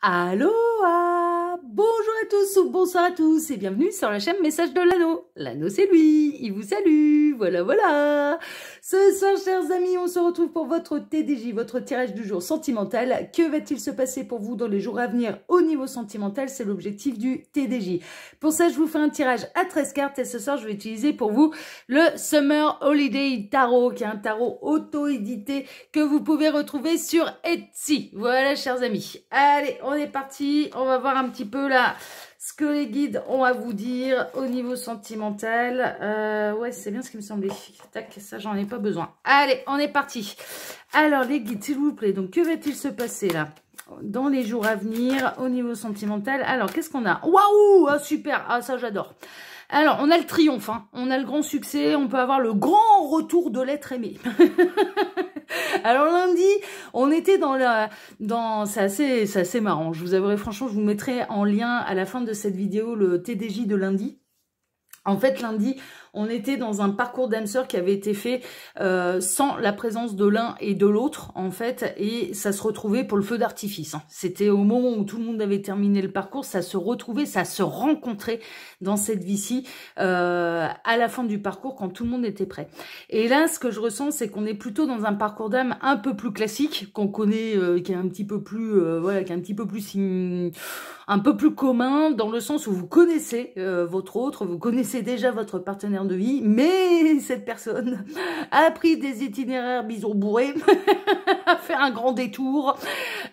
Allô à tous ou bonsoir à tous et bienvenue sur la chaîne Message de l'anneau. L'anneau c'est lui, il vous salue, voilà voilà. Ce soir chers amis, on se retrouve pour votre TDJ, votre tirage du jour sentimental. Que va-t-il se passer pour vous dans les jours à venir au niveau sentimental C'est l'objectif du TDJ. Pour ça, je vous fais un tirage à 13 cartes et ce soir je vais utiliser pour vous le Summer Holiday Tarot qui est un tarot auto-édité que vous pouvez retrouver sur Etsy. Voilà chers amis. Allez, on est parti, on va voir un petit peu là ce que les guides ont à vous dire au niveau sentimental. Euh, ouais, c'est bien ce qui me semblait. Tac, ça, j'en ai pas besoin. Allez, on est parti. Alors, les guides, s'il vous plaît. Donc, que va-t-il se passer, là dans les jours à venir au niveau sentimental. Alors, qu'est-ce qu'on a Waouh ah, Super Ah, ça, j'adore alors, on a le triomphe, hein. on a le grand succès, on peut avoir le grand retour de l'être aimé. Alors lundi, on était dans la... Dans, c'est assez, assez marrant, je vous avouerai franchement, je vous mettrai en lien à la fin de cette vidéo le TDJ de lundi. En fait, lundi, on était dans un parcours d'âme-sœur qui avait été fait euh, sans la présence de l'un et de l'autre, en fait, et ça se retrouvait pour le feu d'artifice. Hein. C'était au moment où tout le monde avait terminé le parcours, ça se retrouvait, ça se rencontrait dans cette vie-ci euh, à la fin du parcours quand tout le monde était prêt. Et là, ce que je ressens, c'est qu'on est plutôt dans un parcours d'âme un peu plus classique, qu'on connaît, euh, qui est un petit peu plus, voilà, qui est un petit peu plus, un peu plus commun, dans le sens où vous connaissez votre autre, vous connaissez déjà votre partenaire de vie, mais cette personne a pris des itinéraires bisous bourrés, a fait un grand détour,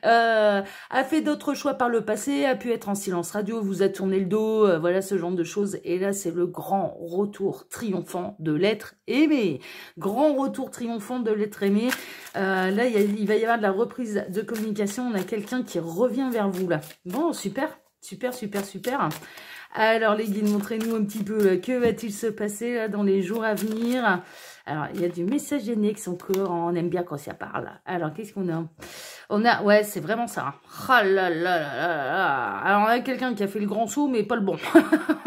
euh, a fait d'autres choix par le passé, a pu être en silence radio, vous a tourné le dos, euh, voilà ce genre de choses. Et là, c'est le grand retour triomphant de l'être aimé. Grand retour triomphant de l'être aimé. Euh, là, il va y avoir de la reprise de communication. On a quelqu'un qui revient vers vous là. Bon, super, super, super, super. Alors les guides, montrez-nous un petit peu euh, que va-t-il se passer dans les jours à venir. Alors il y a du message son encore, on aime bien quand ça parle. Alors qu'est-ce qu'on a On a, ouais c'est vraiment ça. Oh Alors on a quelqu'un qui a fait le grand saut mais pas le bon.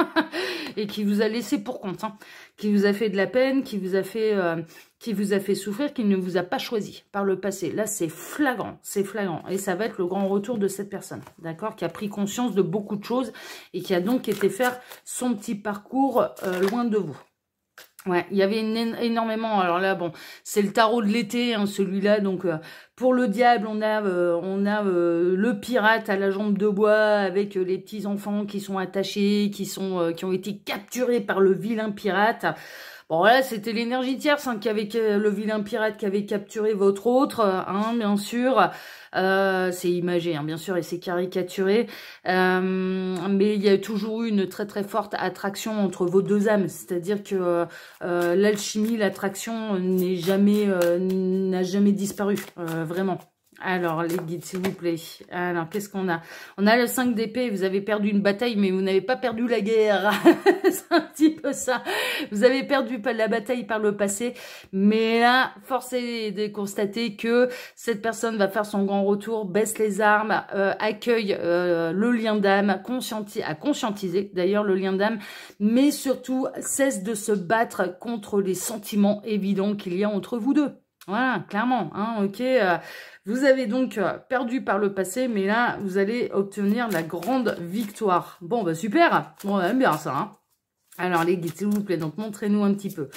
et qui vous a laissé pour compte, hein. qui vous a fait de la peine, qui vous a fait... Euh, qui vous a fait souffrir, qui ne vous a pas choisi par le passé. Là, c'est flagrant, c'est flagrant. Et ça va être le grand retour de cette personne, d'accord Qui a pris conscience de beaucoup de choses et qui a donc été faire son petit parcours euh, loin de vous. Ouais, il y avait énormément. Alors là, bon, c'est le tarot de l'été, hein, celui-là. Donc, euh, pour le diable, on a, euh, on a le pirate à la jambe de bois avec les petits enfants qui sont attachés, qui sont, qui ont été capturés par le vilain pirate. Bon, voilà, c'était l'énergie tierce hein, qui le vilain pirate qui avait capturé votre autre, euh, hein, bien sûr. Euh, c'est imagé, hein, bien sûr, et c'est caricaturé. Euh, mais il y a toujours eu une très très forte attraction entre vos deux âmes. C'est-à-dire que l'alchimie, l'attraction n'est jamais n'a jamais disparu, vraiment. Alors, les guides, s'il vous plaît. Alors, qu'est-ce qu'on a On a le 5 d'épée. Vous avez perdu une bataille, mais vous n'avez pas perdu la guerre. c'est un petit peu ça. Vous avez perdu la bataille par le passé. Mais là, force est de constater que cette personne va faire son grand retour, baisse les armes, euh, accueille euh, le lien d'âme, conscienti à conscientiser d'ailleurs le lien d'âme, mais surtout cesse de se battre contre les sentiments évidents qu'il y a entre vous deux. Voilà, clairement, hein, ok. Euh, vous avez donc euh, perdu par le passé, mais là, vous allez obtenir la grande victoire. Bon, bah super On aime bien ça, hein. alors les guides, s'il vous plaît, donc montrez-nous un petit peu.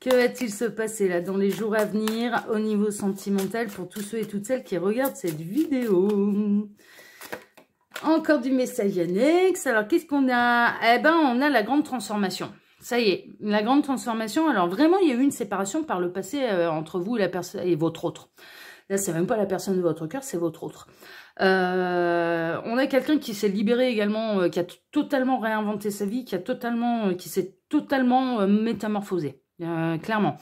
Que va-t-il se passer là dans les jours à venir au niveau sentimental pour tous ceux et toutes celles qui regardent cette vidéo Encore du message annexe. Alors qu'est-ce qu'on a Eh ben on a la grande transformation. Ça y est, la grande transformation. Alors vraiment, il y a eu une séparation par le passé euh, entre vous et votre autre. Là, c'est même pas la personne de votre cœur, c'est votre autre. Euh, on a quelqu'un qui s'est libéré également, euh, qui a totalement réinventé sa vie, qui a totalement, euh, qui s'est totalement métamorphosé, clairement.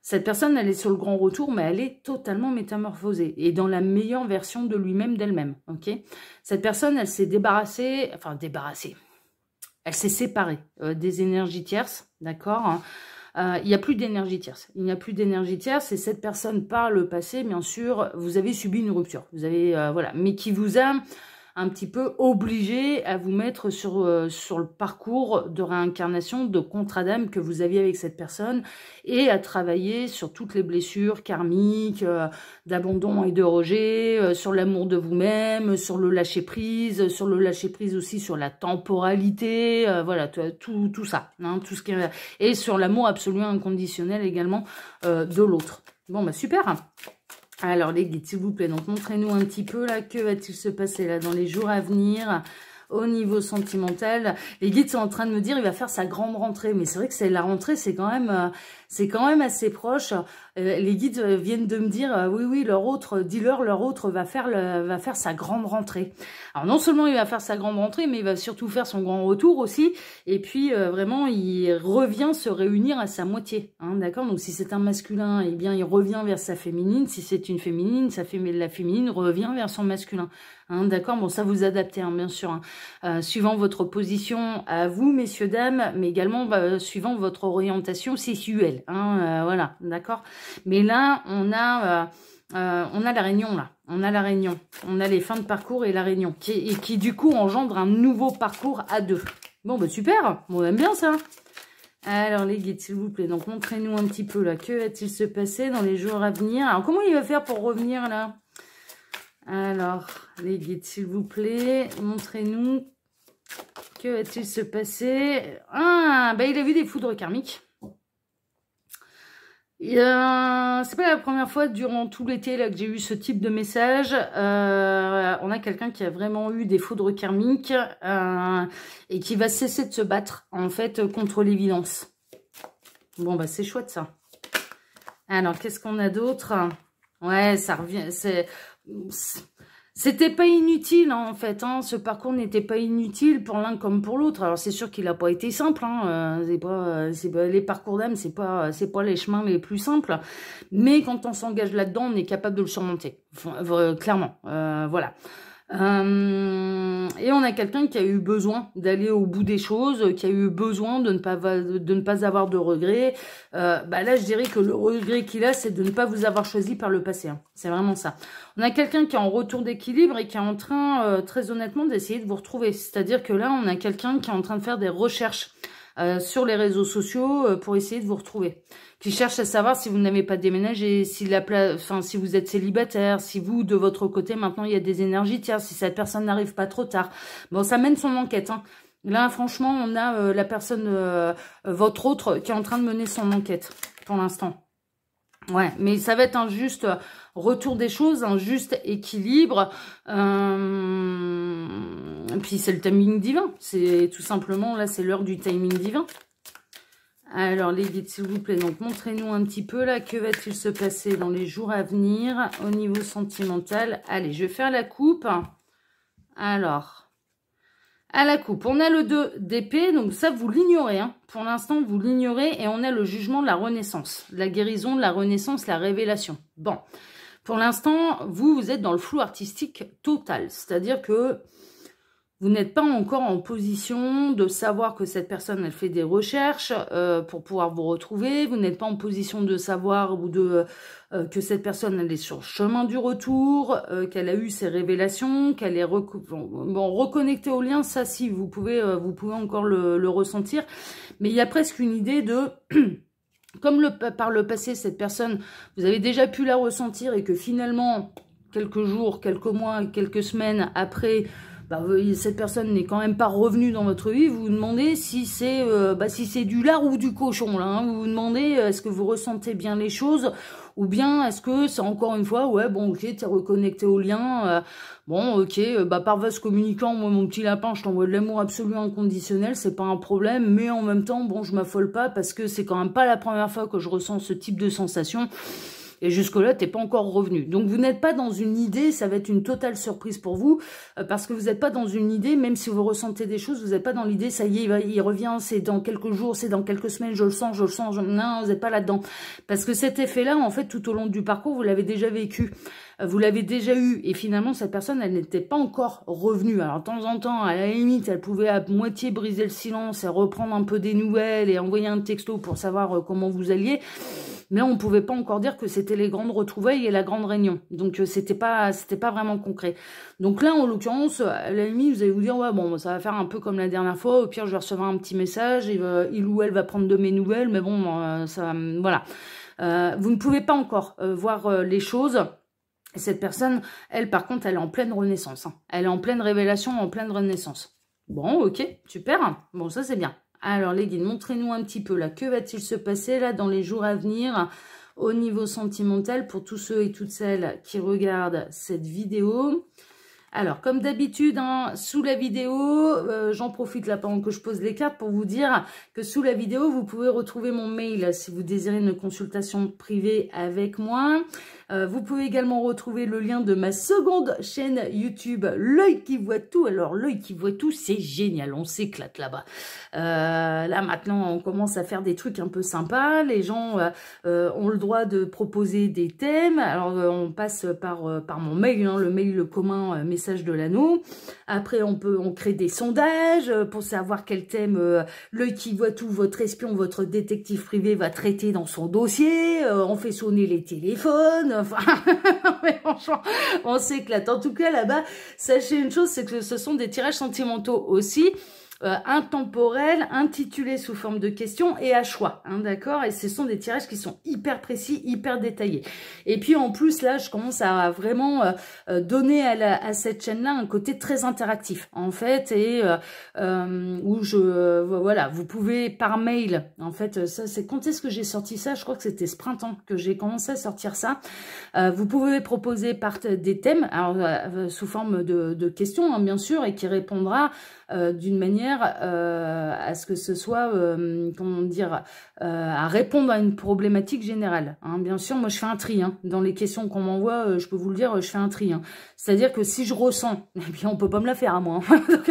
Cette personne, elle est sur le grand retour, mais elle est totalement métamorphosée et dans la meilleure version de lui-même, d'elle-même. Ok Cette personne, elle s'est débarrassée, enfin débarrassée, elle s'est séparée des énergies tierces, d'accord hein. Euh, il n'y a plus d'énergie tierce. Il n'y a plus d'énergie tierce et cette personne par le passé, bien sûr, vous avez subi une rupture. Vous avez, euh, voilà, mais qui vous a un petit peu obligé à vous mettre sur, euh, sur le parcours de réincarnation, de contrat d'âme que vous aviez avec cette personne et à travailler sur toutes les blessures karmiques, euh, d'abandon et de rejet, euh, sur l'amour de vous-même, sur le lâcher-prise, sur le lâcher-prise aussi sur la temporalité, voilà, tout, tout ça, hein, tout ce qui et sur l'amour absolument inconditionnel également de l'autre. Bon, bah super alors les guides, s'il vous plaît, donc montrez-nous un petit peu là, que va-t-il se passer là dans les jours à venir au niveau sentimental. Les guides sont en train de me dire il va faire sa grande rentrée, mais c'est vrai que c'est la rentrée, c'est quand même euh, c'est quand même assez proche. Euh, les guides euh, viennent de me dire, euh, oui, oui, leur autre dealer, leur autre va faire, va faire sa grande rentrée. Alors non seulement il va faire sa grande rentrée, mais il va surtout faire son grand retour aussi. Et puis vraiment, il revient se réunir à sa moitié. Hein, d'accord Donc si c'est un masculin, eh bien il revient vers sa féminine. Si c'est une féminine, sa la féminine revient vers son masculin. Hein, d'accord Bon, ça vous adaptez, hein, bien sûr. suivant votre position à vous, messieurs, dames, mais également bah, suivant votre orientation sexuelle. voilà, d'accord mais là, on a, euh, euh, on a la réunion, là. On a la réunion. On a les fins de parcours et la réunion. Qui, et qui, du coup, engendre un nouveau parcours à deux. Bon, bah super. On aime bien ça. Alors, les guides, s'il vous plaît. Donc, montrez-nous un petit peu, là. Que va-t-il se passer dans les jours à venir Alors, comment il va faire pour revenir, là Alors, les guides, s'il vous plaît. Montrez-nous que va-t-il se passer Ah, bah il a vu des foudres karmiques c'est pas la première fois durant tout l'été là que j'ai eu ce type de message. Euh, on a quelqu'un qui a vraiment eu des foudres karmiques euh, et qui va cesser de se battre en fait contre l'évidence. Bon bah c'est chouette ça. Alors qu'est-ce qu'on a d'autre Ouais, ça revient. C'est c'était pas inutile, hein, en fait. Hein. ce parcours n'était pas inutile pour l'un comme pour l'autre. Alors, c'est sûr qu'il n'a pas été simple. Hein, euh, euh, pas, les parcours d'âme, c'est pas, euh, c'est pas les chemins les plus simples. Mais quand on s'engage là-dedans, on est capable de le surmonter. clairement. voilà. Euh, et on a quelqu'un qui a eu besoin d'aller au bout des choses, qui a eu besoin de ne pas, de ne pas avoir de regrets. Euh, bah là, je dirais que le regret qu'il a, c'est de ne pas vous avoir choisi par le passé. Hein. C'est vraiment ça. On a quelqu'un qui est en retour d'équilibre et qui est en train, euh, très honnêtement, d'essayer de vous retrouver. C'est-à-dire que là, on a quelqu'un qui est en train de faire des recherches euh, sur les réseaux sociaux euh, pour essayer de vous retrouver, qui cherche à savoir si vous n'avez pas déménagé, si, la si vous êtes célibataire, si vous, de votre côté, maintenant, il y a des énergies tiens si cette personne n'arrive pas trop tard. Bon, ça mène son enquête. Hein. Là, franchement, on a euh, la personne, votre autre, qui est en train de mener son enquête pour l'instant. Ouais, mais ça va être un juste retour des choses, un juste équilibre. Euh, puis c'est le timing divin. C'est tout simplement, là, c'est l'heure du timing divin. Alors, les guides, s'il vous plaît, donc montrez-nous un petit peu, là, que va-t-il se passer dans les jours à venir au niveau sentimental. Allez, je vais faire la coupe. Alors, à la coupe. On a le 2 d'épée, donc ça vous l'ignorez. Hein. Pour l'instant, vous l'ignorez et on a le jugement de la renaissance, la guérison, de la renaissance, la révélation. Bon, pour l'instant, vous, vous êtes dans le flou artistique total, c'est-à-dire que vous n'êtes pas encore en position de savoir que cette personne, elle fait des recherches euh, pour pouvoir vous retrouver. Vous n'êtes pas en position de savoir ou de euh, que cette personne, elle est sur le chemin du retour, euh, qu'elle a eu ses révélations, qu'elle est bon, reconnectée au lien. Ça, si, vous pouvez, vous pouvez encore le, ressentir. Mais il y a presque une idée de... Comme par le passé, cette personne, vous avez déjà pu la ressentir et que finalement, quelques jours, quelques mois, quelques semaines après bah, cette personne n'est quand même pas revenue dans votre vie, vous vous demandez si c'est euh, bah, si du lard ou du cochon. Là, hein. Vous vous demandez euh, est-ce que vous ressentez bien les choses ou bien est-ce que c'est encore une fois, ouais, bon, ok, t'es reconnecté au lien, euh, bon, ok, bah par vase communicant, moi, mon petit lapin, je t'envoie de l'amour absolument inconditionnel, c'est pas un problème, mais en même temps, bon, je m'affole pas parce que c'est quand même pas la première fois que je ressens ce type de sensation. Et jusque-là, t'es pas encore revenu. Donc vous n'êtes pas dans une idée, ça va être une totale surprise pour vous, euh, parce que vous n'êtes pas dans une idée, même si vous ressentez des choses, vous n'êtes pas dans l'idée, ça y est, il, va, revient, c'est dans quelques jours, c'est dans quelques semaines, je le sens, je le sens, non, vous n'êtes pas là-dedans. Parce que cet effet-là, en fait, tout au long du parcours, vous l'avez déjà vécu euh, vous l'avez déjà eu et finalement cette personne elle n'était pas encore revenue alors de temps en temps à la limite elle pouvait à moitié briser le silence et reprendre un peu des nouvelles et envoyer un texto pour savoir euh, comment vous alliez mais on ne pouvait pas encore dire que c'était les grandes retrouvailles et la grande réunion. Donc, euh, c'était pas, c'était pas vraiment concret. Donc là, en l'occurrence, à la vous allez vous dire, ouais, bon, bah, ça va faire un peu comme la dernière fois. Au pire, je vais recevoir un petit message. Et, euh, il ou elle va prendre de mes nouvelles, mais bon, euh, ça, voilà. vous ne pouvez pas encore voir les choses. Cette personne, elle, par contre, elle est en pleine renaissance. Hein. Elle est en pleine révélation, en pleine renaissance. Bon, ok, super. Bon, ça, c'est bien. Alors les guides, montrez-nous un petit peu là, que va-t-il se passer là dans les jours à venir au niveau sentimental pour tous ceux et toutes celles qui regardent cette vidéo alors, comme d'habitude, hein, sous la vidéo, euh, j'en profite là pendant que je pose les cartes pour vous dire que sous la vidéo, vous pouvez retrouver mon mail si vous désirez une consultation privée avec moi. Euh, vous pouvez également retrouver le lien de ma seconde chaîne YouTube, L'œil qui voit tout. Alors, l'œil qui voit tout, c'est génial, on s'éclate là-bas. Euh, là, maintenant, on commence à faire des trucs un peu sympas. Les gens ont le droit de proposer des thèmes. Alors, on passe par, par mon mail, hein, le mail le commun, mais de l'anneau. Après, on peut on crée des sondages euh, pour savoir quel thème euh, le qui voit tout, votre espion, votre détective privé va traiter dans son dossier. Euh, on fait sonner les téléphones. Enfin, on s'éclate. En tout cas, là-bas, sachez une chose, c'est que ce sont des tirages sentimentaux aussi. Euh, intemporel, intitulé sous forme de questions et à choix, hein, d'accord Et ce sont des tirages qui sont hyper précis, hyper détaillés. Et puis en plus, là, je commence à vraiment euh, euh, donner à, à cette chaîne-là un côté très interactif, en fait, et où je, voilà, vous pouvez par mail, en fait, ça, c'est quand est-ce que j'ai sorti ça Je crois que c'était ce printemps que j'ai commencé à sortir ça. vous pouvez proposer par des thèmes, alors, sous forme de, questions, hein, bien sûr, et qui répondra euh, d'une manière euh, à ce que ce soit, euh, comment dire, à répondre à une problématique générale. Hein. Bien sûr, moi je fais un tri. Hein. Dans les questions qu'on m'envoie, je peux vous le dire, je fais un tri. Hein. C'est-à-dire que si je ressens, eh bien on peut pas me la faire à moi.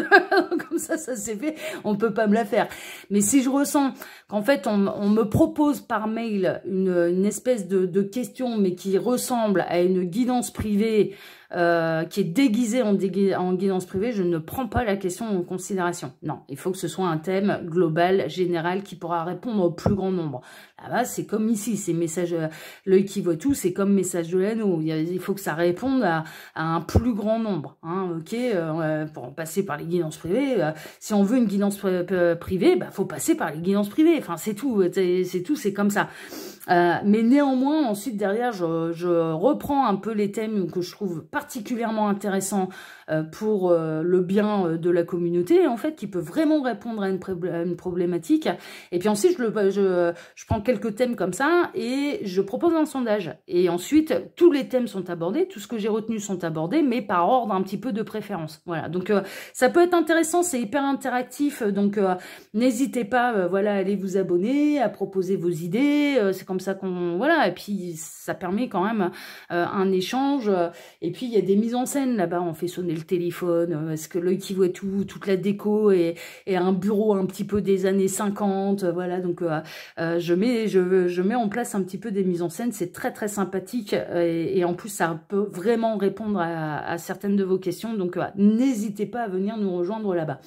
Comme ça, ça s'est fait, on peut pas me la faire. Mais si je ressens qu'en fait on, on, me propose par mail une, une espèce de, de question, mais qui ressemble à une guidance privée, euh, qui est déguisé en, en guidance privée, je ne prends pas la question en considération. Non, il faut que ce soit un thème global, général, qui pourra répondre au plus grand nombre. Là-bas, c'est comme ici, c'est message euh, l'œil qui voit tout, c'est comme message de l'anneau. Il faut que ça réponde à, un plus grand nombre. Hein, ok, euh, pour passer par les guidances privées, si on veut une guidance privée, bah, faut passer par les guidances privées. Enfin, c'est tout, c'est tout, c'est comme ça. Euh, mais néanmoins, ensuite, derrière, je, je, reprends un peu les thèmes que je trouve particulièrement intéressants euh, pour euh, le bien de la communauté, en fait, qui peut vraiment répondre à une, problématique. Et puis ensuite, je, le, je, je, prends quelques thèmes comme ça et je propose un sondage. Et ensuite, tous les thèmes sont abordés, tout ce que j'ai retenu sont abordés, mais par ordre un petit peu de préférence. Voilà, donc ça peut être intéressant, c'est hyper interactif, donc n'hésitez pas, voilà, à aller vous abonner, à proposer vos idées, c'est ça qu'on... Voilà, et puis ça permet quand même euh, un échange. Euh, et puis il y a des mises en scène là-bas, on fait sonner le téléphone, euh, Est-ce que l'œil qui voit tout, toute la déco et, un bureau un petit peu des années 50, voilà, donc je, mets, je, je, mets en place un petit peu des mises en scène, c'est très très sympathique, et, en plus ça peut vraiment répondre à, certaines de vos questions, donc n'hésitez pas à venir nous rejoindre là-bas.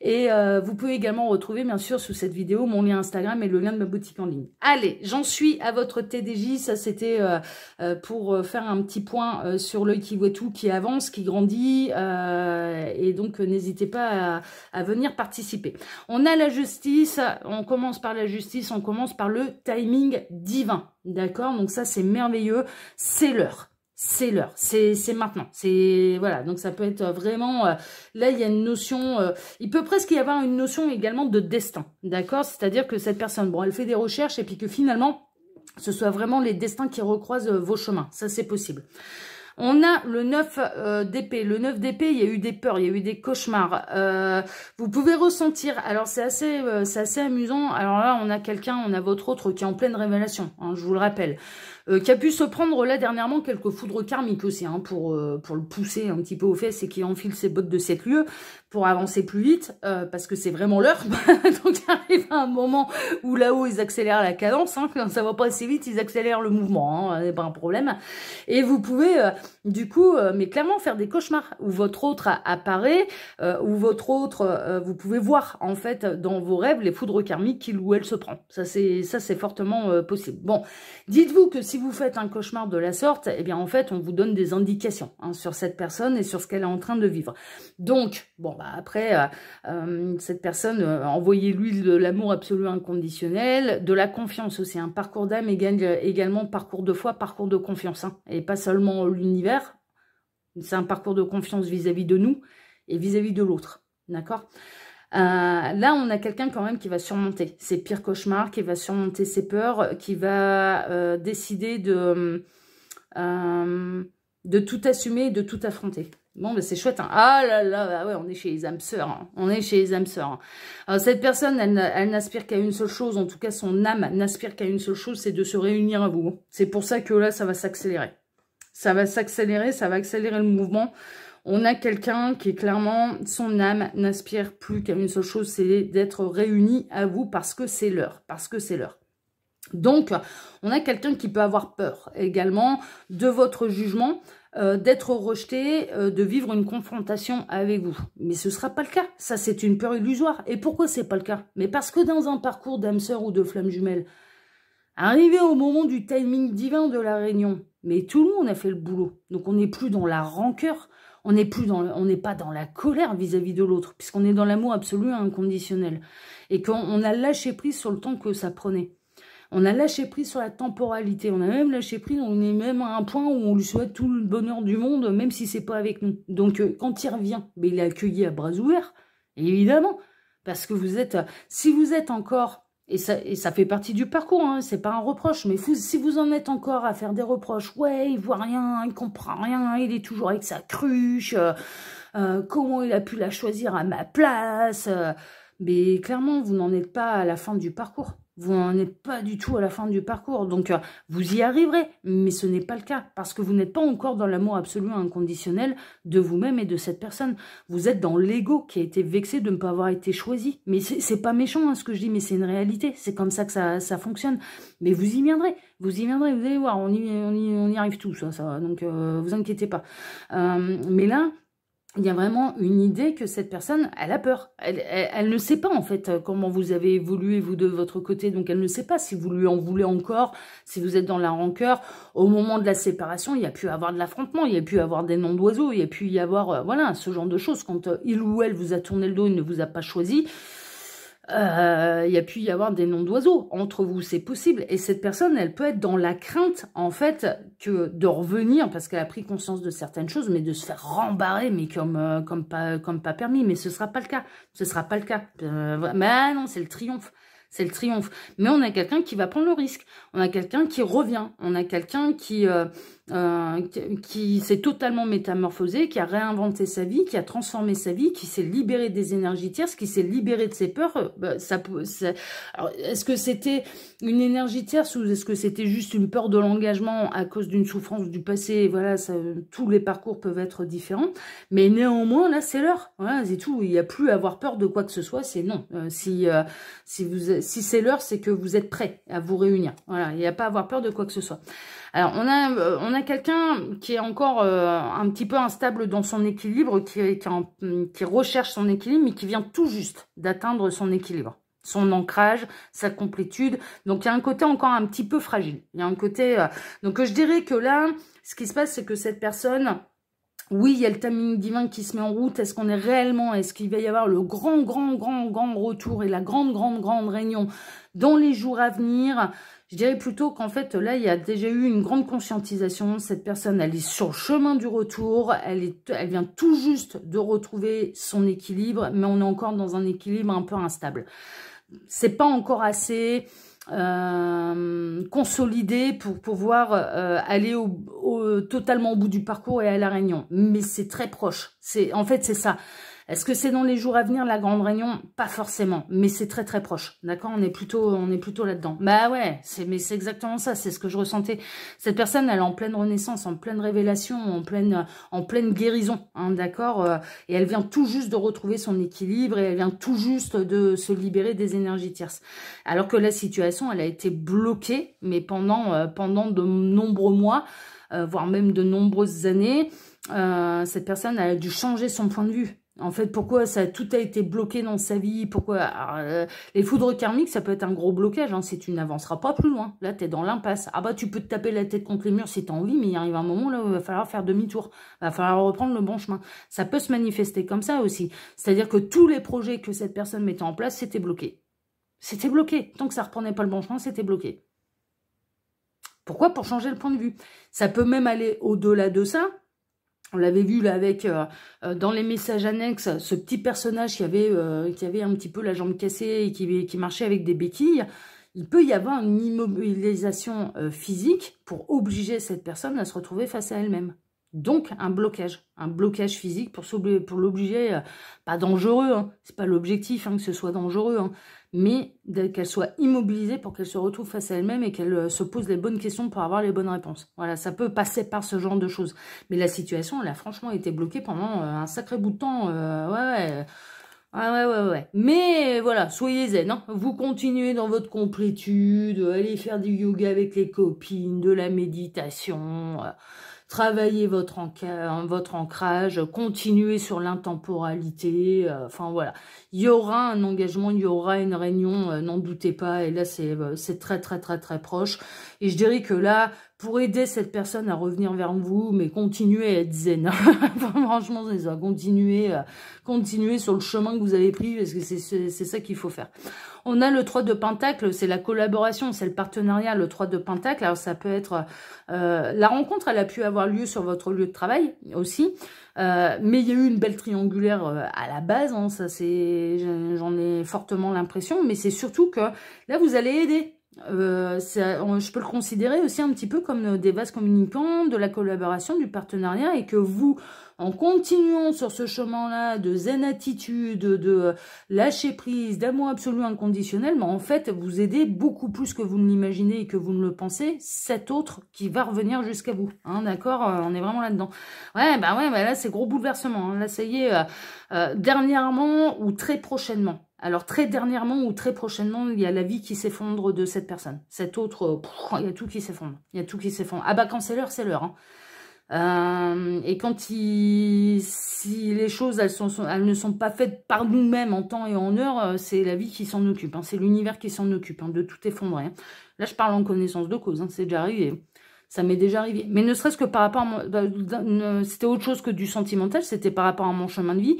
Et euh, vous pouvez également retrouver, bien sûr, sous cette vidéo, mon lien Instagram et le lien de ma boutique en ligne. Allez, j'en suis à votre TDJ. Ça, c'était euh, euh, pour faire un petit point sur l'œil qui voit tout, qui avance, qui grandit. et donc, n'hésitez pas à, à, venir participer. On a la justice. On commence par la justice. On commence par le timing divin. D'accord Donc ça, c'est merveilleux. C'est l'heure c'est l'heure, c'est c'est maintenant, c'est voilà, donc ça peut être euh, vraiment, euh, là il y a une notion, euh, il peut presque y avoir une notion également de destin, d'accord, c'est-à-dire que cette personne, bon elle fait des recherches et puis que finalement ce soit vraiment les destins qui recroisent vos chemins, ça c'est possible. On a le 9 euh, d'épée. Le 9 d'épée, il y a eu des peurs, il y a eu des cauchemars. Euh, vous pouvez ressentir. Alors, c'est assez, euh, assez amusant. Alors là, on a quelqu'un, on a votre autre qui est en pleine révélation, hein, je vous le rappelle. qui a pu se prendre là dernièrement quelques foudres karmiques aussi, hein, pour, pour le pousser un petit peu au fesses et qui enfile ses bottes de sept lieux pour avancer plus vite, parce que c'est vraiment l'heure. Donc, il arrive un moment où là-haut, ils accélèrent la cadence. Hein. quand ça va pas assez vite, ils accélèrent le mouvement. Hein, pas un problème. Et vous pouvez du coup, euh, mais clairement, faire des cauchemars où votre autre apparaît, euh, où votre autre, euh, vous pouvez voir en fait dans vos rêves les foudres karmiques qu'il ou elle se prend. Ça, c'est ça, c'est fortement possible. Bon, dites-vous que si vous faites un cauchemar de la sorte, eh bien en fait, on vous donne des indications hein, sur cette personne et sur ce qu'elle est en train de vivre. Donc, bon, bah, après, cette personne, envoyez-lui de l'amour absolu inconditionnel, de la confiance aussi, un hein. parcours d'âme également parcours de foi, parcours de confiance, hein, et pas seulement l'unité c'est un parcours de confiance vis-à-vis de nous et vis-à-vis de l'autre. D'accord euh, Là, on a quelqu'un quand même qui va surmonter ses pires cauchemars, qui va surmonter ses peurs, qui va euh, décider euh, de, tout assumer de tout affronter. Bon, bah, c'est chouette. Hein. Ah là là, ah ouais, on est chez les âmes sœurs. Hein. On est chez les âmes sœurs. Hein. cette personne, elle, elle n'aspire qu'à une seule chose. En tout cas, son âme n'aspire qu'à une seule chose, c'est de se réunir à vous. C'est pour ça que là, ça va s'accélérer. Ça va s'accélérer, ça va accélérer le mouvement. On a quelqu'un qui est clairement, son âme n'aspire plus qu'à une seule chose, c'est d'être réuni à vous parce que c'est l'heure, parce que c'est l'heure. Donc, on a quelqu'un qui peut avoir peur également de votre jugement, euh, d'être rejeté, euh, de vivre une confrontation avec vous. Mais ce ne sera pas le cas. Ça, c'est une peur illusoire. Et pourquoi c'est pas le cas Mais parce que dans un parcours d'âme sœur ou de flamme jumelle, Arrivé au moment du timing divin de la réunion, mais tout le monde a fait le boulot. Donc on n'est plus dans la rancœur, on n'est plus on n'est pas dans la colère vis-à-vis de l'autre, puisqu'on est dans l'amour absolu et inconditionnel, et qu'on a lâché prise sur le temps que ça prenait. On a lâché prise sur la temporalité. On a même lâché prise. On est même à un point où on lui souhaite tout le bonheur du monde, même si c'est pas avec nous. Donc euh, quand il revient, mais ben, il est accueilli à bras ouverts, évidemment, parce que vous êtes, euh, si vous êtes encore et ça, ça fait partie du parcours, hein, c'est pas un reproche. Mais si vous en êtes encore à faire des reproches, ouais, il voit rien, il comprend rien, il est toujours avec sa cruche, euh, euh, comment il a pu la choisir à ma place. Euh. mais clairement, vous n'en êtes pas à la fin du parcours. Vous n'en êtes pas du tout à la fin du parcours, donc euh, vous y arriverez, mais ce n'est pas le cas, parce que vous n'êtes pas encore dans l'amour absolu inconditionnel de vous-même et de cette personne. Vous êtes dans l'ego qui a été vexé de ne pas avoir été choisi. Mais c'est pas méchant hein, ce que je dis, mais c'est une réalité, c'est comme ça que ça, ça, fonctionne. Mais vous y viendrez, vous y viendrez, vous allez voir, on y, on arrive tous, hein, ça, donc euh, vous inquiétez pas. Euh, mais là, il y a vraiment une idée que cette personne, elle a peur. Elle, ne sait pas, en fait, euh, comment vous avez évolué, vous, de votre côté. Donc, elle ne sait pas si vous lui en voulez encore, si vous êtes dans la rancœur. Au moment de la séparation, il y a pu avoir de l'affrontement, il y a pu avoir des noms d'oiseaux, il y a pu y avoir, euh, voilà, ce genre de choses. Quand euh, il ou elle vous a tourné le dos, il ne vous a pas choisi, euh, il y a pu y avoir des noms d'oiseaux entre vous, c'est possible. Et cette personne, elle peut être dans la crainte, en fait, que de revenir, parce qu'elle a pris conscience de certaines choses, mais de se faire rembarrer, mais comme, euh, comme, pas, comme pas permis. Mais ce sera pas le cas. Ce sera pas le cas. Euh, mais ah non, c'est le triomphe. C'est le triomphe. Mais on a quelqu'un qui va prendre le risque. On a quelqu'un qui revient. On a quelqu'un qui... Euh, qui s'est totalement métamorphosé, qui a réinventé sa vie, qui a transformé sa vie, qui s'est libéré des énergies tierces, qui s'est libéré de ses peurs. Euh, bah, ça, Est-ce que c'était une énergie tierce ou est-ce que c'était juste une peur de l'engagement à cause d'une souffrance du passé Voilà, ça, tous les parcours peuvent être différents. Mais néanmoins, là, c'est l'heure. Voilà, c'est tout. Il n'y a plus à avoir peur de quoi que ce soit. C'est non. Euh, si, si, vous, si c'est l'heure, c'est que vous êtes prêt à vous réunir. Voilà, il n'y a pas à avoir peur de quoi que ce soit. Alors, on a, euh, on a quelqu'un qui est encore euh, un petit peu instable dans son équilibre, qui, qui, recherche son équilibre, mais qui vient tout juste d'atteindre son équilibre son ancrage, sa complétude. Donc, il y a un côté encore un petit peu fragile. Il y a un côté... Euh, donc, je dirais que là, ce qui se passe, c'est que cette personne, oui, il y a le timing divin qui se met en route. Est-ce qu'on est réellement, est-ce qu'il va y avoir le grand, grand, grand, grand retour et la grande, grande, grande réunion dans les jours à venir je dirais plutôt qu'en fait, là, il y a déjà eu une grande conscientisation. Cette personne, elle est sur le chemin du retour. Elle, est, elle vient tout juste de retrouver son équilibre, mais on est encore dans un équilibre un peu instable. C'est pas encore assez... Euh, consolidé pour pouvoir euh, aller totalement au bout du parcours et à la réunion. Mais c'est très proche. C'est En fait, c'est ça. Est-ce que c'est dans les jours à venir la grande réunion Pas forcément, mais c'est très très proche. D'accord On est plutôt on est plutôt là-dedans. Bah ouais, c'est mais c'est exactement ça, c'est ce que je ressentais. Cette personne elle est en pleine renaissance, en pleine révélation, en pleine en pleine guérison, hein, d'accord euh, Et elle vient tout juste de retrouver son équilibre et elle vient tout juste de se libérer des énergies tierces. Alors que la situation, elle a été bloquée mais pendant euh, pendant de nombreux mois euh, voire même de nombreuses années, cette personne a dû changer son point de vue. En fait, pourquoi ça tout a été bloqué dans sa vie Pourquoi euh, Les foudres karmiques, ça peut être un gros blocage hein, si tu n'avanceras pas plus loin. Là, tu es dans l'impasse. Ah bah, tu peux te taper la tête contre les murs si tu as envie, mais il arrive un moment là où il va falloir faire demi-tour. Il va falloir reprendre le bon chemin. Ça peut se manifester comme ça aussi. C'est-à-dire que tous les projets que cette personne mettait en place, c'était bloqué. C'était bloqué. Tant que ça ne reprenait pas le bon chemin, c'était bloqué. Pourquoi Pour changer le point de vue. Ça peut même aller au-delà de ça. On l'avait vu là avec euh, euh, dans les messages annexes, ce petit personnage qui avait, euh, qui avait un petit peu la jambe cassée et qui, marchait avec des béquilles. Il peut y avoir une immobilisation physique pour obliger cette personne à se retrouver face à elle-même. Donc un blocage, un blocage physique pour, pour l'obliger, pas dangereux, hein. c'est pas l'objectif hein, que ce soit dangereux, hein mais qu'elle soit immobilisée pour qu'elle se retrouve face à elle-même et qu'elle euh, se pose les bonnes questions pour avoir les bonnes réponses. Voilà, ça peut passer par ce genre de choses. Mais la situation, elle a franchement été bloquée pendant euh, un sacré bout de temps. Euh, ouais, ah, ouais. ouais, ouais, ouais. Mais voilà, soyez zen. Hein. Vous continuez dans votre complétude, allez faire du yoga avec les copines, de la méditation travaillez votre, votre ancrage, continuez sur l'intemporalité, euh, enfin voilà. Il y aura un engagement, il y aura une réunion, euh, n'en doutez pas, et là euh, c'est très très très très proche. Et je dirais que là, pour aider cette personne à revenir vers vous, mais continuez à être zen. Franchement, c'est ça. Continuez, euh, continuez sur le chemin que vous avez pris, parce que c'est ça qu'il faut faire. On a le 3 de Pentacle, c'est la collaboration, c'est le partenariat, le 3 de Pentacle. Alors, ça peut être... Euh, la rencontre, elle a pu avoir lieu sur votre lieu de travail aussi, euh, mais il y a eu une belle triangulaire à la base, hein, ça c'est... J'en ai fortement l'impression, mais c'est surtout que là, vous allez aider euh, je peux le considérer aussi un petit peu comme euh, des vases communicants, de la collaboration, du partenariat, et que vous, en continuant sur ce chemin-là de zen attitude, de euh, lâcher prise, d'amour absolu inconditionnel, mais bah, en fait, vous aidez beaucoup plus que vous ne l'imaginez et que vous ne le pensez, cet autre qui va revenir jusqu'à vous. Hein, D'accord euh, On est vraiment là-dedans. Ouais, bah ouais, bah là, c'est gros bouleversement. Hein. Là, ça y est, dernièrement ou très prochainement. Alors très dernièrement ou très prochainement, il y a la vie qui s'effondre de cette personne. cet autre, euh, il y a tout qui s'effondre. Il y a tout qui s'effondre. Ah bah quand c'est l'heure, c'est l'heure. Hein. Euh, et quand il, si les choses elles, ne sont pas faites par nous-mêmes en temps et en heure, euh, c'est la vie qui s'en occupe, hein. c'est l'univers qui s'en occupe, hein, de tout effondrer. Hein. Là, je parle en connaissance de cause, c'est déjà arrivé. Ça m'est déjà arrivé. Mais ne serait-ce que par rapport à bah, C'était autre chose que du sentimental, c'était par rapport à mon chemin de vie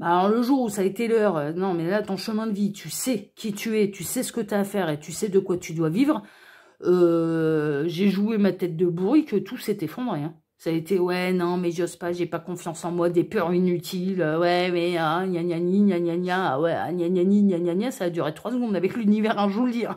bah, le jour où ça a été l'heure, non, mais là, ton chemin de vie, tu sais qui tu es, tu sais ce que tu as à faire et tu sais de quoi tu dois vivre, j'ai joué ma tête de bruit que tout s'est effondré. Hein. Ça a été, ouais, non, mais j'ose pas, j'ai pas confiance en moi, des peurs inutiles, ouais, mais, gna gna gna gna gna, ouais, gna gna gna gna ça a duré trois secondes avec l'univers, un je le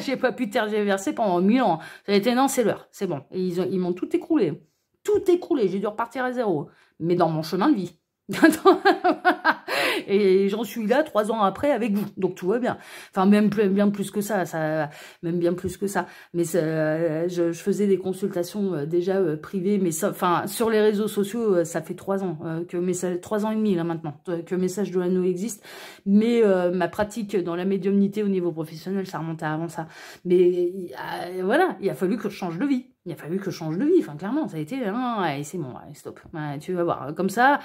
j'ai pas pu tergiverser pendant mille ans. Ça a été, non, c'est l'heure, c'est bon. Et ils m'ont tout écroulé. Tout écroulé, j'ai dû repartir à zéro. Mais dans mon chemin de vie. et j'en suis là trois ans après avec vous. Donc tout va bien. Enfin même plus, bien plus que ça, ça même bien plus que ça. Mais je, je, faisais des consultations euh, déjà euh, privées, mais ça, enfin sur les réseaux sociaux, euh, ça fait trois ans que message, trois ans et demi là maintenant que message de l'anneau existe. Mais ma pratique dans la médiumnité au niveau professionnel, ça remontait avant ça. Mais voilà, il a fallu que je change de vie il a fallu que je change de vie, clairement, ça a été, hein, c'est bon, stop, tu vas voir, comme ça,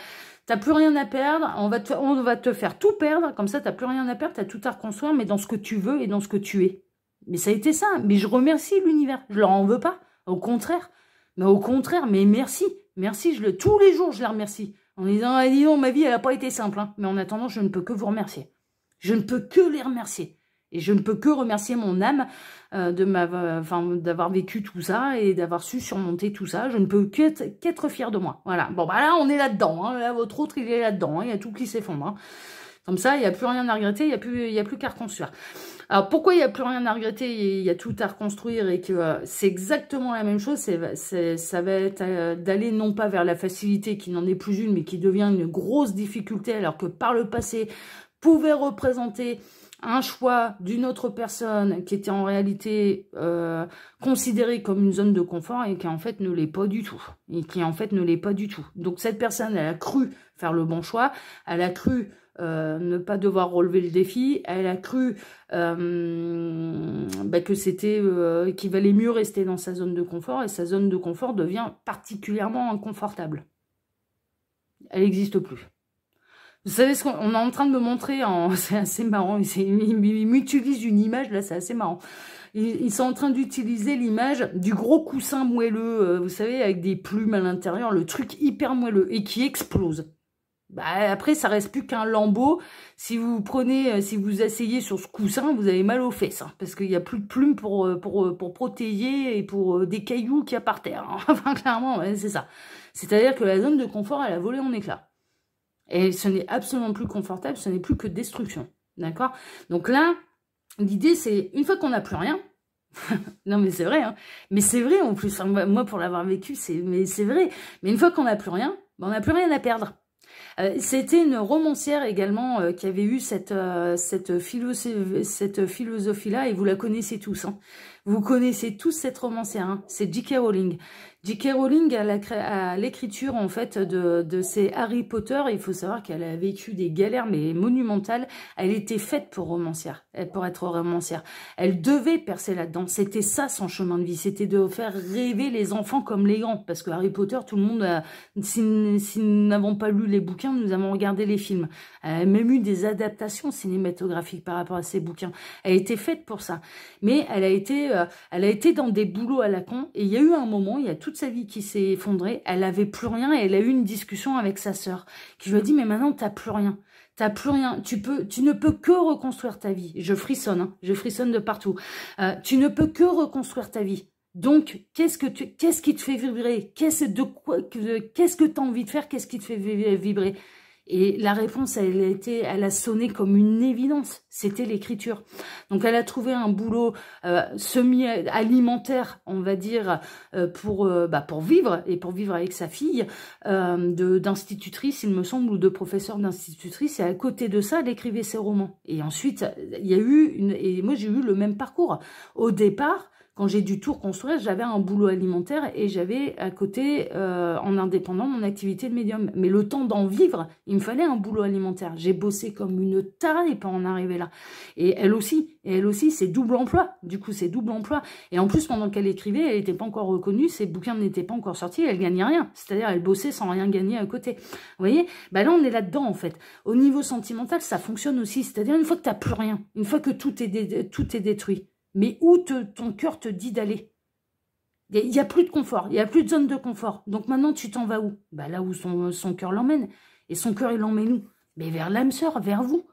t'as plus rien à perdre, on va te, on va te faire tout perdre, comme ça, t'as plus rien à perdre, t'as tout à reconstruire, mais dans ce que tu veux et dans ce que tu es. Mais ça a été ça, mais je remercie l'univers, je leur en veux pas, au contraire, mais au contraire, mais merci, merci, je le, tous les jours, je les remercie, en disant, ah, dis ma vie, elle n'a pas été simple, hein. mais en attendant, je ne peux que vous remercier, je ne peux que les remercier, et je ne peux que remercier mon âme euh, euh, d'avoir vécu tout ça et d'avoir su surmonter tout ça. Je ne peux qu'être fière de moi. Voilà. Bon, bah là, on est là-dedans. Hein. Là, votre autre, il est là-dedans. Hein. Il y a tout qui s'effondre. Hein. Comme ça, il n'y a plus rien à regretter. Il n'y a plus, y a plus qu'à reconstruire. Alors, pourquoi il n'y a plus rien à regretter Il y a tout à reconstruire et que euh, c'est exactement la même chose. ça va être d'aller non pas vers la facilité qui n'en est plus une, mais qui devient une grosse difficulté alors que par le passé pouvait représenter un choix d'une autre personne qui était en réalité euh, considérée comme une zone de confort et qui en fait ne l'est pas du tout. Et qui en fait ne l'est pas du tout. Donc cette personne, elle a cru faire le bon choix, elle a cru euh, ne pas devoir relever le défi, elle a cru euh, bah, que c'était qu'il valait mieux rester dans sa zone de confort et sa zone de confort devient particulièrement inconfortable. Elle n'existe plus. Vous savez ce qu'on est en train de me montrer, en... c'est assez marrant, ils, m'utilisent une image, là c'est assez marrant. Ils, sont en train d'utiliser l'image du gros coussin moelleux, euh, vous savez, avec des plumes à l'intérieur, le truc hyper moelleux et qui explose. Bah, après, ça reste plus qu'un lambeau. Si vous prenez, euh, si vous asseyez sur ce coussin, vous avez mal aux fesses. Hein, parce qu'il n'y a plus de plumes pour, euh, pour, pour protéger et pour des cailloux qu'il y a par terre. Hein. Enfin, clairement, c'est ça. C'est-à-dire que la zone de confort, elle a volé en éclats. Et ce n'est absolument plus confortable, ce n'est plus que destruction. D'accord Donc là, l'idée, c'est une fois qu'on n'a plus rien, non mais c'est vrai, hein. mais c'est vrai en plus, hein. moi pour l'avoir vécu, c'est vrai, mais une fois qu'on n'a plus rien, ben, on n'a plus rien à perdre. Euh, c'était une romancière également euh, qui avait eu cette, euh, cette, cette philosophie-là, et vous la connaissez tous. Hein. Vous connaissez tous cette romancière, hein. c'est J.K. Rowling. J.K. Rowling à l'écriture en fait de, de ses Harry Potter. Il faut savoir qu'elle a vécu des galères mais monumentales. Elle était faite pour romancière, pour être romancière. Elle devait percer là-dedans. C'était ça son chemin de vie. C'était de faire rêver les enfants comme les grands. Parce que Harry Potter, tout le monde, si, si nous n'avons pas lu les bouquins, nous avons regardé les films. Elle a même eu des adaptations cinématographiques par rapport à ces bouquins. Elle a été faite pour ça. Mais elle a été euh, euh, elle a été dans des boulots à la con, et il y a eu un moment, il y a toute sa vie qui s'est effondrée, elle avait plus rien, et elle a eu une discussion avec sa sœur, qui lui a dit, mais maintenant, t'as plus rien. T'as plus rien. Tu peux, tu ne peux que reconstruire ta vie. Je frissonne, hein. je frissonne de partout. Euh, tu ne peux que reconstruire ta vie. Donc, qu'est-ce que tu, qu'est-ce qui te fait vibrer Qu'est-ce de quoi, qu'est-ce que t'as envie de faire Qu'est-ce qui te fait vibrer et la réponse, elle a, été, elle a sonné comme une évidence, c'était l'écriture. Donc elle a trouvé un boulot euh, semi-alimentaire, on va dire, euh, pour, euh, bah, pour vivre, et pour vivre avec sa fille, d'institutrice, il me semble, ou de professeur d'institutrice, et à côté de ça, elle écrivait ses romans. Et ensuite, il y a eu, une, et moi j'ai eu le même parcours. Au départ, quand j'ai dû tout reconstruire, j'avais un boulot alimentaire et j'avais à côté, euh, en indépendant, mon activité de médium. Mais le temps d'en vivre, il me fallait un boulot alimentaire. J'ai bossé comme une tarée pour en arriver là. Et elle aussi, et elle aussi, c'est double emploi. Du coup, c'est double emploi. Et en plus, pendant qu'elle écrivait, elle n'était pas encore reconnue, ses bouquins n'étaient pas encore sortis, elle gagnait rien. C'est-à-dire, elle bossait sans rien gagner à côté. Vous voyez bah Là, on est là-dedans, en fait. Au niveau sentimental, ça fonctionne aussi. C'est-à-dire, une fois que tu n'as plus rien, une fois que tout est, tout est détruit, mais où ton cœur te dit d'aller. Il n'y a, plus de confort, il n'y a plus de zone de confort. Donc maintenant, tu t'en vas où bah, Là où son, son cœur l'emmène. Et son cœur, il l'emmène où Mais vers l'âme sœur, vers vous.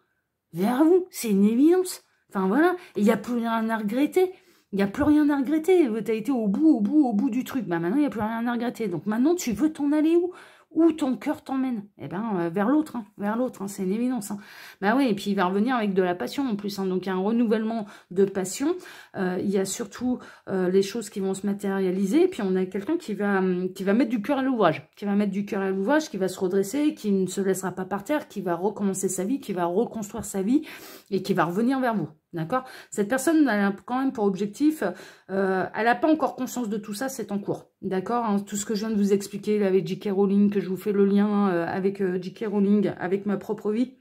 Vers vous, c'est une évidence. Enfin voilà, il n'y a plus rien à regretter. Il n'y a plus rien à regretter. Tu as été au bout, au bout, au bout du truc. Bah maintenant, il n'y a plus rien à regretter. Donc maintenant, tu veux t'en aller où où ton cœur t'emmène, eh ben, euh, vers l'autre, hein, vers l'autre, hein, c'est une évidence. Hein. Bah oui, et puis il va revenir avec de la passion en plus, donc il y a un renouvellement de passion, euh, il y a surtout euh, les choses qui vont se matérialiser, et puis on a quelqu'un qui va, hum, qui va mettre du cœur à l'ouvrage, qui va mettre du cœur à l'ouvrage, qui va se redresser, qui ne se laissera pas par terre, qui va recommencer sa vie, qui va reconstruire sa vie, et qui va revenir vers vous. D'accord Cette personne, elle a quand même pour objectif, euh, elle n'a pas encore conscience de tout ça, c'est en cours. D'accord hein, Tout ce que je viens de vous expliquer avec J.K. Rowling, que je vous fais le lien euh, avec euh, J.K. Rowling, avec ma propre vie,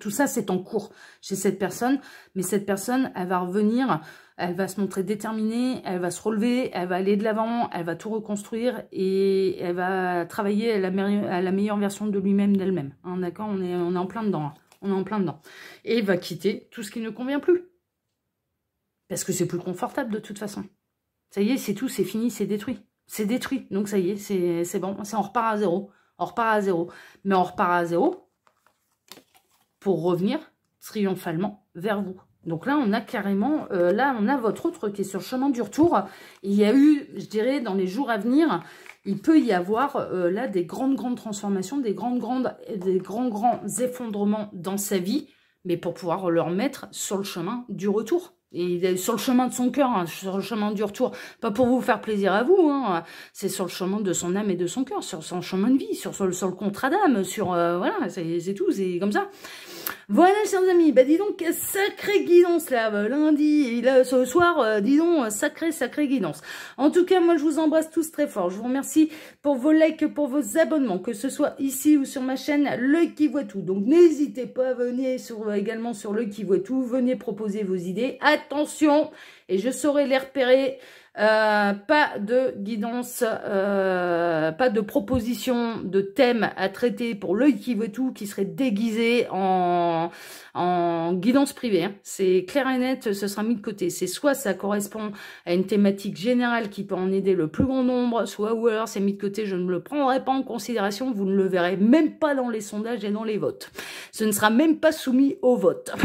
tout ça, c'est en cours chez cette personne. Mais cette personne, elle va revenir, elle va se montrer déterminée, elle va se relever, elle va aller de l'avant, elle va tout reconstruire et elle va travailler à la, meilleure, version de lui-même, d'elle-même. Hein, d'accord on est, on est en plein dedans. Hein on est en plein dedans. Et il va quitter tout ce qui ne convient plus. Parce que c'est plus confortable de toute façon. Ça y est, c'est tout, c'est fini, c'est détruit. C'est détruit, donc ça y est, c'est bon, on repart à zéro. On repart à zéro. Mais on repart à zéro pour revenir triomphalement vers vous. Donc là, on a carrément, euh, là, on a votre autre qui est sur le chemin du retour. Il y a eu, je dirais, dans les jours à venir, il peut y avoir euh, là des grandes, grandes transformations, des, grandes, grandes, des grands, grands effondrements dans sa vie, mais pour pouvoir le remettre sur le chemin du retour. Et sur le chemin de son cœur, hein, sur le chemin du retour. Pas pour vous faire plaisir à vous, hein, c'est sur le chemin de son âme et de son cœur, sur son chemin de vie, sur, sur, sur le contrat d'âme, sur... Euh, voilà, c'est tout, c'est comme ça. Voilà, chers amis, bah dis donc, sacrée guidance là, euh, lundi, et ce soir, euh, dis donc, euh, sacré, sacrée guidance. En tout cas, moi, je vous embrasse tous très fort. Je vous remercie pour vos likes, pour vos abonnements, que ce soit ici ou sur ma chaîne, le qui voit tout. Donc, n'hésitez pas à venir également sur le qui voit tout. Venez proposer vos idées. Attention, et je saurai les repérer. Euh, pas de guidance, euh, pas de proposition de thème à traiter pour l'œil qui veut tout, qui serait déguisé en, en guidance privée. Hein. C'est clair et net, ce sera mis de côté. C'est soit ça correspond à une thématique générale qui peut en aider le plus grand nombre, soit ou alors c'est mis de côté, je ne le prendrai pas en considération, vous ne le verrez même pas dans les sondages et dans les votes. Ce ne sera même pas soumis au vote.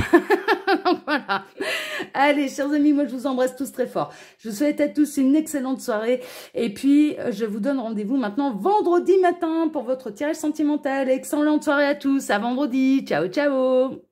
Allez, chers amis, moi, je vous embrasse tous très fort. Je vous souhaite à tous une excellente soirée. Et puis, euh, je vous donne rendez-vous maintenant vendredi matin pour votre tirage sentimental. Excellente soirée à tous. À vendredi. Ciao, ciao.